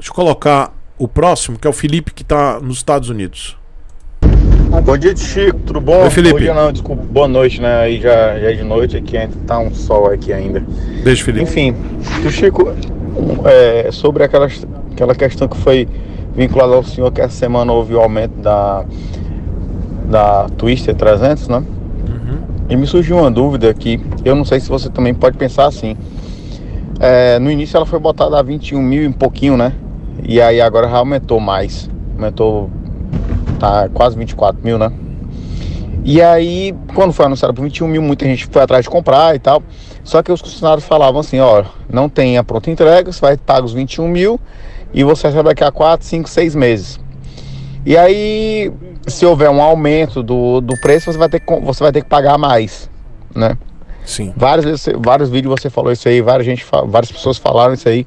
Deixa eu colocar o próximo, que é o Felipe, que está nos Estados Unidos. Bom dia, Chico. Tudo bom? Oi, Felipe. Bom dia, não, desculpa. Boa noite, né? Aí já, já é de noite aqui, ainda tá um sol aqui ainda. Beijo, Felipe. Enfim, Chico, é, sobre aquela, aquela questão que foi vinculada ao senhor, que essa semana houve o aumento da, da Twister 300, né? Uhum. E me surgiu uma dúvida aqui. Eu não sei se você também pode pensar assim. É, no início ela foi botada a 21 mil e um pouquinho, né? E aí agora já aumentou mais. Aumentou. Tá quase 24 mil, né? E aí, quando foi anunciado por 21 mil, muita gente foi atrás de comprar e tal. Só que os funcionários falavam assim, ó, não tem a pronta entrega, você vai pagar os 21 mil e você recebe daqui a 4, 5, 6 meses. E aí, se houver um aumento do, do preço, você vai, ter que, você vai ter que pagar mais, né? Sim. Várias vezes, vários vídeos você falou isso aí, várias, gente, várias pessoas falaram isso aí.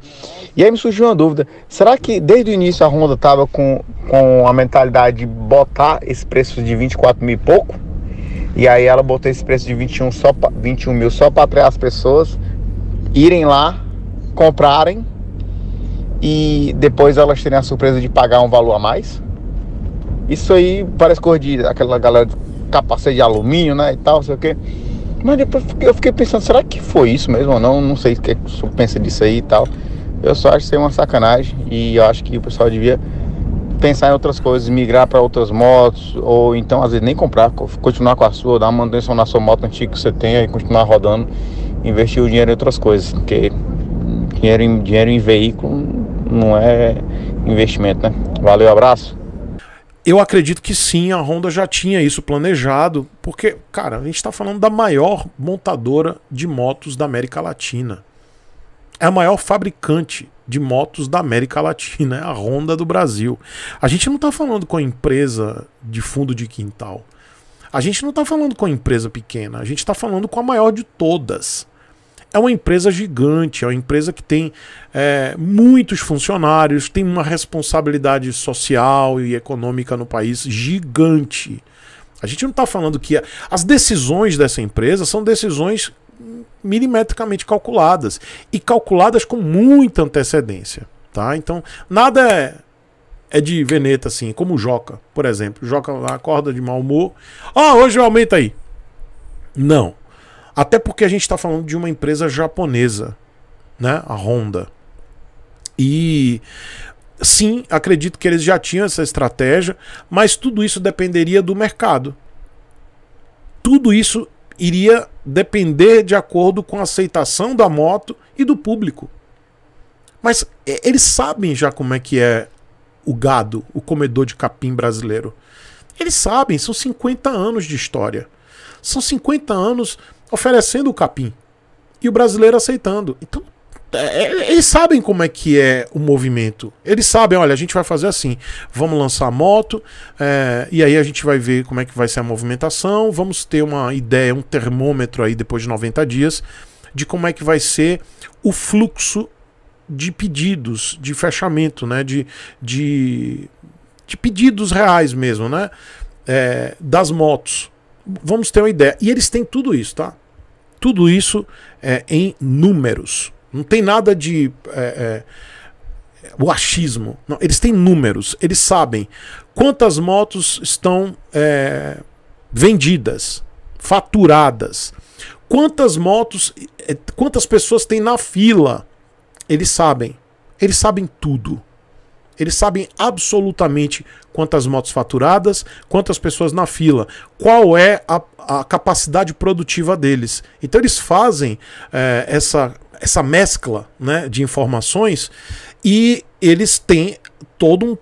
E aí me surgiu uma dúvida: será que desde o início a Honda estava com, com a mentalidade de botar esse preço de 24 mil e pouco? E aí ela botou esse preço de 21, só pra, 21 mil só para atrair as pessoas irem lá, comprarem e depois elas terem a surpresa de pagar um valor a mais? Isso aí parece cor de aquela galera de capacete de alumínio, né? E tal, sei o quê. Mas depois eu fiquei pensando, será que foi isso mesmo ou não? Não sei o que você é pensa disso aí e tal. Eu só acho que aí é uma sacanagem e eu acho que o pessoal devia pensar em outras coisas, migrar para outras motos, ou então às vezes nem comprar, continuar com a sua, dar uma manutenção na sua moto antiga que você tem e continuar rodando, investir o dinheiro em outras coisas, porque dinheiro em, dinheiro em veículo não é investimento, né? Valeu, abraço! Eu acredito que sim, a Honda já tinha isso planejado, porque, cara, a gente está falando da maior montadora de motos da América Latina. É a maior fabricante de motos da América Latina, é a Honda do Brasil. A gente não está falando com a empresa de fundo de quintal. A gente não está falando com a empresa pequena, a gente está falando com a maior de todas é uma empresa gigante, é uma empresa que tem é, muitos funcionários, tem uma responsabilidade social e econômica no país gigante. A gente não está falando que a, as decisões dessa empresa são decisões milimetricamente calculadas e calculadas com muita antecedência, tá? Então nada é, é de veneta assim, como o Joca, por exemplo. O Joca acorda de mau humor, ó, oh, ah, hoje aumenta aí. Não, até porque a gente está falando de uma empresa japonesa, né? A Honda. E sim, acredito que eles já tinham essa estratégia, mas tudo isso dependeria do mercado. Tudo isso iria depender de acordo com a aceitação da moto e do público. Mas é, eles sabem já como é que é o gado, o comedor de capim brasileiro. Eles sabem, são 50 anos de história. São 50 anos oferecendo o capim e o brasileiro aceitando. Então, é, é, eles sabem como é que é o movimento. Eles sabem, olha, a gente vai fazer assim, vamos lançar a moto, é, e aí a gente vai ver como é que vai ser a movimentação, vamos ter uma ideia, um termômetro aí depois de 90 dias, de como é que vai ser o fluxo de pedidos, de fechamento, né? De, de, de pedidos reais mesmo, né? É, das motos vamos ter uma ideia. E eles têm tudo isso, tá? Tudo isso é, em números. Não tem nada de. É, é, o achismo. Não, eles têm números. Eles sabem quantas motos estão é, vendidas, faturadas. Quantas motos. É, quantas pessoas têm na fila. Eles sabem. Eles sabem tudo. Eles sabem absolutamente quantas motos faturadas, quantas pessoas na fila, qual é a, a capacidade produtiva deles. Então eles fazem é, essa, essa mescla né, de informações e eles têm todo um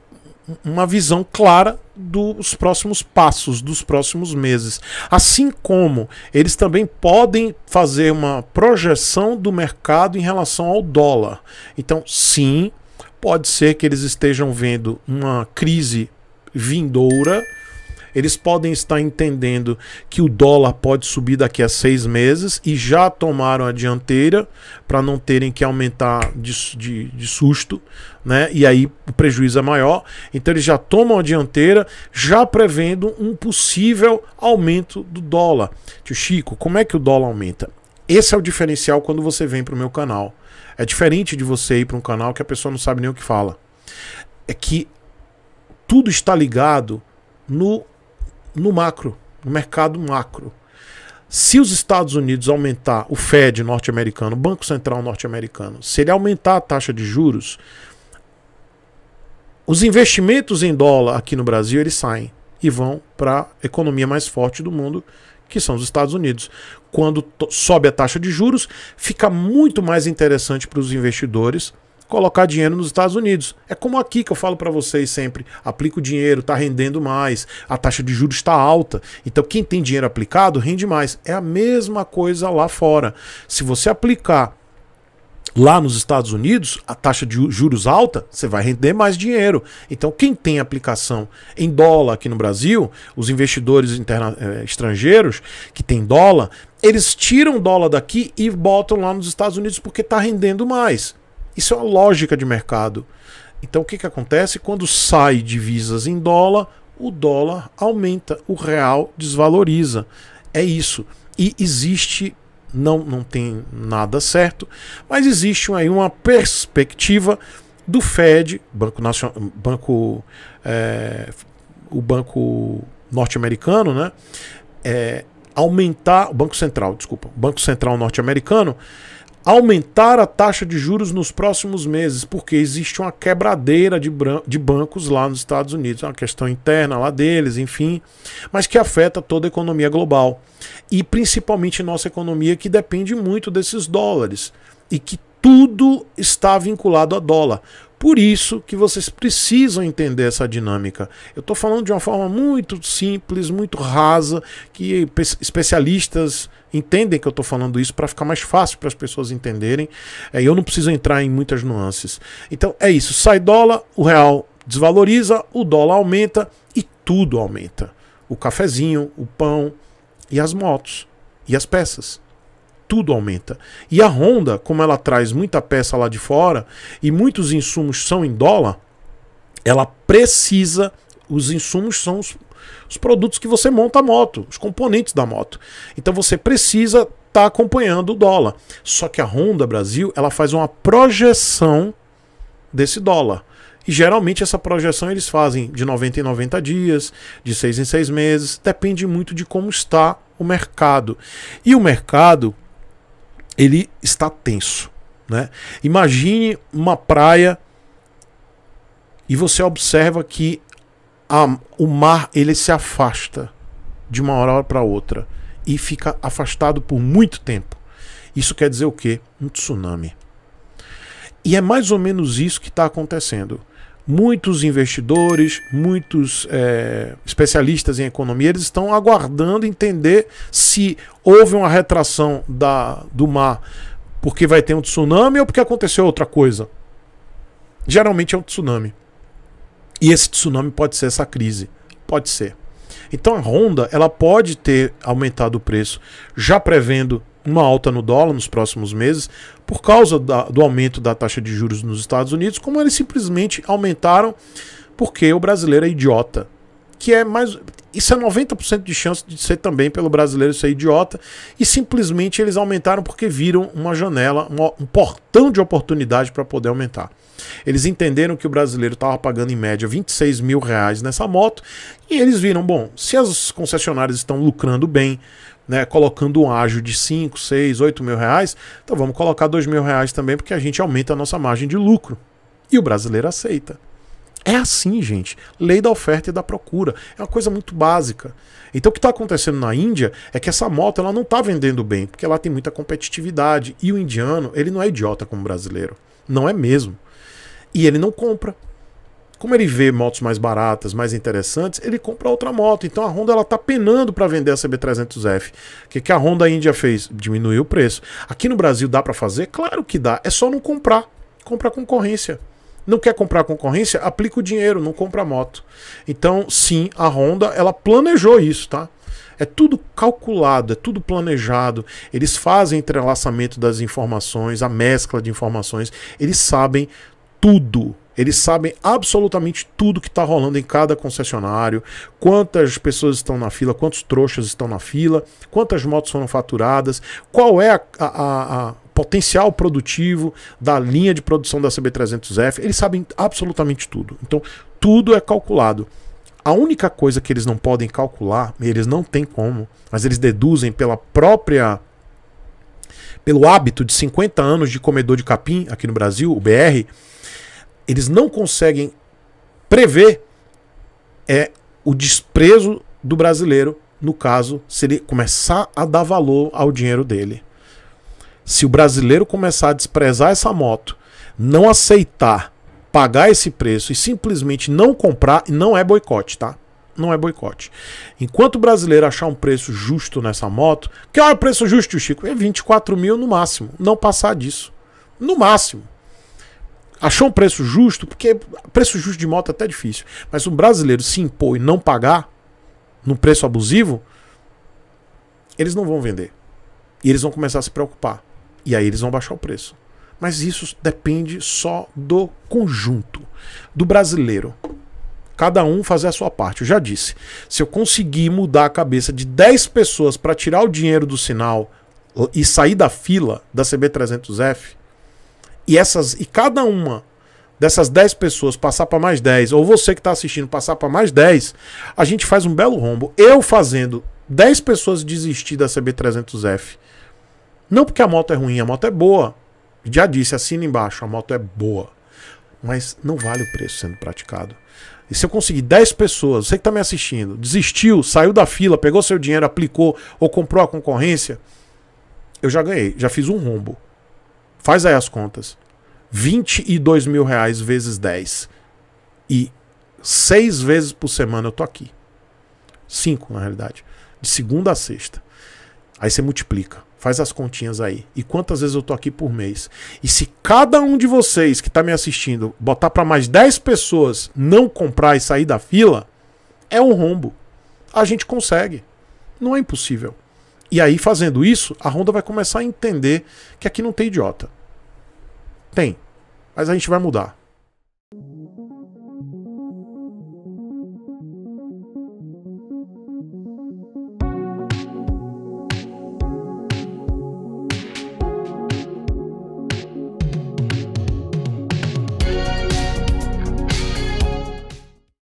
uma visão clara dos próximos passos, dos próximos meses. Assim como eles também podem fazer uma projeção do mercado em relação ao dólar. Então, sim, Pode ser que eles estejam vendo uma crise vindoura. Eles podem estar entendendo que o dólar pode subir daqui a seis meses e já tomaram a dianteira para não terem que aumentar de, de, de, susto, né? E aí o prejuízo é maior. Então eles já tomam a dianteira, já prevendo um possível aumento do dólar. Tio Chico, como é que o dólar aumenta? Esse é o diferencial quando você vem para o meu canal. É diferente de você ir para um canal que a pessoa não sabe nem o que fala. É que tudo está ligado no, no macro, no mercado macro. Se os Estados Unidos aumentar o Fed norte-americano, o Banco Central norte-americano, se ele aumentar a taxa de juros, os investimentos em dólar aqui no Brasil eles saem e vão para a economia mais forte do mundo, que são os Estados Unidos. Quando sobe a taxa de juros, fica muito mais interessante para os investidores colocar dinheiro nos Estados Unidos. É como aqui que eu falo para vocês sempre: aplica o dinheiro, está rendendo mais, a taxa de juros está alta. Então, quem tem dinheiro aplicado rende mais. É a mesma coisa lá fora. Se você aplicar Lá nos Estados Unidos, a taxa de juros alta, você vai render mais dinheiro. Então, quem tem aplicação em dólar aqui no Brasil, os investidores interna- eh, estrangeiros que tem dólar, eles tiram dólar daqui e botam lá nos Estados Unidos porque está rendendo mais. Isso é uma lógica de mercado. Então, o que, que acontece? Quando sai divisas em dólar, o dólar aumenta, o real desvaloriza. É isso. E existe não, não tem nada certo, mas existe aí uma perspectiva do Fed, Banco Nacional, Banco, é, o Banco Norte-Americano, né? É, aumentar, o Banco Central, desculpa, Banco Central Norte-Americano aumentar a taxa de juros nos próximos meses, porque existe uma quebradeira de, de bancos lá nos Estados Unidos, é uma questão interna lá deles, enfim, mas que afeta toda a economia global e principalmente nossa economia que depende muito desses dólares e que tudo está vinculado a dólar. Por isso que vocês precisam entender essa dinâmica. Eu estou falando de uma forma muito simples, muito rasa, que especialistas entendem que eu estou falando isso para ficar mais fácil para as pessoas entenderem. É, eu não preciso entrar em muitas nuances. Então é isso. Sai dólar, o real desvaloriza, o dólar aumenta e tudo aumenta. O cafezinho, o pão e as motos e as peças tudo aumenta. E a Honda, como ela traz muita peça lá de fora e muitos insumos são em dólar, ela precisa. Os insumos são os, os produtos que você monta a moto, os componentes da moto. Então você precisa estar tá acompanhando o dólar. Só que a Honda Brasil ela faz uma projeção desse dólar. E geralmente essa projeção eles fazem de 90 em 90 dias, de 6 em 6 meses, depende muito de como está o mercado. E o mercado, ele está tenso. Né? Imagine uma praia e você observa que a, o mar ele se afasta de uma hora para outra e fica afastado por muito tempo. Isso quer dizer o quê? Um tsunami. E é mais ou menos isso que está acontecendo muitos investidores, muitos é, especialistas em economia, eles estão aguardando entender se houve uma retração da, do mar porque vai ter um tsunami ou porque aconteceu outra coisa. Geralmente é um tsunami. E esse tsunami pode ser essa crise. Pode ser. Então a Honda ela pode ter aumentado o preço, já prevendo uma alta no dólar nos próximos meses por causa da, do aumento da taxa de juros nos Estados Unidos, como eles simplesmente aumentaram porque o brasileiro é idiota. Que é mais. Isso é 90% de chance de ser também pelo brasileiro ser idiota. E simplesmente eles aumentaram porque viram uma janela, um portão de oportunidade para poder aumentar. Eles entenderam que o brasileiro estava pagando em média 26 mil reais nessa moto. E eles viram: bom, se as concessionárias estão lucrando bem, né, colocando um ágio de 5, 6, 8 mil reais, então vamos colocar 2 mil reais também, porque a gente aumenta a nossa margem de lucro. E o brasileiro aceita. É assim, gente. Lei da oferta e da procura. É uma coisa muito básica. Então o que está acontecendo na Índia é que essa moto ela não está vendendo bem, porque ela tem muita competitividade. E o indiano, ele não é idiota como o brasileiro. Não é mesmo. E ele não compra. Como ele vê motos mais baratas, mais interessantes, ele compra outra moto. Então a Honda ela tá penando para vender a CB300F. O que, que a Honda Índia fez? Diminuiu o preço. Aqui no Brasil dá para fazer? Claro que dá. É só não comprar. Comprar concorrência. Não quer comprar concorrência? Aplica o dinheiro, não compra moto. Então, sim, a Honda ela planejou isso, tá? É tudo calculado, é tudo planejado. Eles fazem entrelaçamento das informações, a mescla de informações. Eles sabem tudo eles sabem absolutamente tudo que está rolando em cada concessionário, quantas pessoas estão na fila, quantos trouxas estão na fila, quantas motos foram faturadas, qual é a, a, a potencial produtivo da linha de produção da CB300F. Eles sabem absolutamente tudo. Então, tudo é calculado. A única coisa que eles não podem calcular, eles não têm como, mas eles deduzem pela própria pelo hábito de 50 anos de comedor de capim aqui no Brasil, o BR, eles não conseguem prever é o desprezo do brasileiro no caso se ele começar a dar valor ao dinheiro dele. Se o brasileiro começar a desprezar essa moto, não aceitar pagar esse preço e simplesmente não comprar, não é boicote, tá? Não é boicote. Enquanto o brasileiro achar um preço justo nessa moto, que é o preço justo, Chico? É 24 mil no máximo, não passar disso. No máximo. Achou um preço justo, porque preço justo de moto é até difícil. Mas um brasileiro se impor e não pagar num preço abusivo, eles não vão vender. E eles vão começar a se preocupar. E aí eles vão baixar o preço. Mas isso depende só do conjunto, do brasileiro. Cada um fazer a sua parte. Eu já disse, se eu conseguir mudar a cabeça de 10 pessoas para tirar o dinheiro do sinal e sair da fila da CB300F, e essas e cada uma dessas 10 pessoas passar para mais 10, ou você que está assistindo passar para mais 10, a gente faz um belo rombo. Eu fazendo 10 pessoas desistir da CB300F. Não porque a moto é ruim, a moto é boa. Já disse, assina embaixo, a moto é boa. Mas não vale o preço sendo praticado. E se eu conseguir 10 pessoas, você que está me assistindo, desistiu, saiu da fila, pegou seu dinheiro, aplicou ou comprou a concorrência, eu já ganhei, já fiz um rombo. Faz aí as contas. 22 mil reais vezes 10. E seis vezes por semana eu tô aqui. Cinco, na realidade. De segunda a sexta. Aí você multiplica. Faz as continhas aí. E quantas vezes eu tô aqui por mês? E se cada um de vocês que tá me assistindo botar para mais 10 pessoas não comprar e sair da fila, é um rombo. A gente consegue. Não é impossível. E aí, fazendo isso, a Honda vai começar a entender que aqui não tem idiota. Tem. Mas a gente vai mudar.